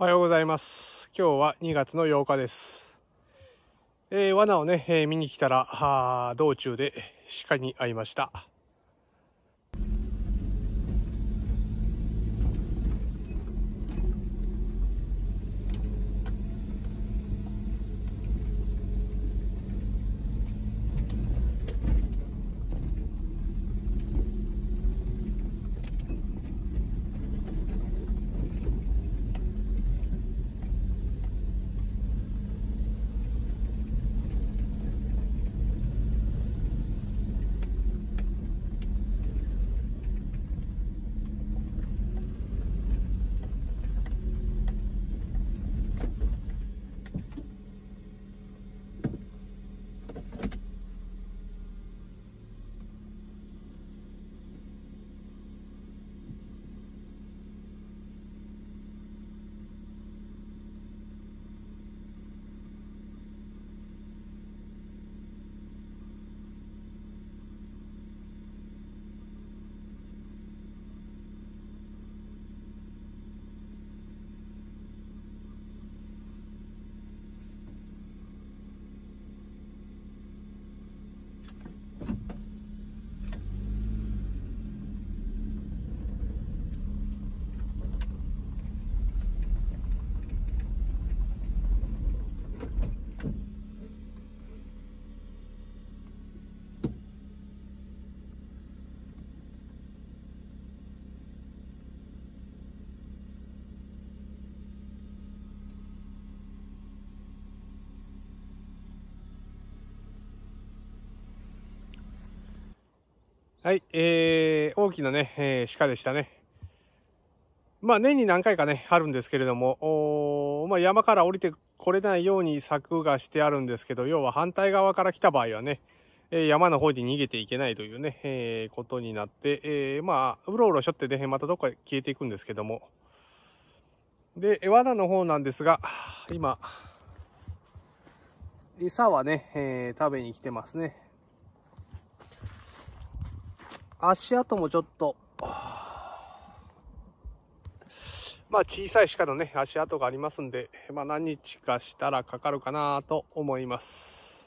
おはようございます。今日は2月の8日です。えー、罠をね、えー、見に来たら、道中で鹿に会いました。はい、えー、大きなね、えー、鹿でしたね。まあ年に何回かね、あるんですけれども、まあ、山から降りてこれないように柵がしてあるんですけど、要は反対側から来た場合はね、え山の方に逃げていけないというね、えー、ことになって、えー、まあ、うろうろしょってね、またどっか消えていくんですけども。で、罠の方なんですが、今、餌はね、えー、食べに来てますね。足跡もちょっと、まあ小さい鹿のね、足跡がありますんで、まあ何日かしたらかかるかなと思います。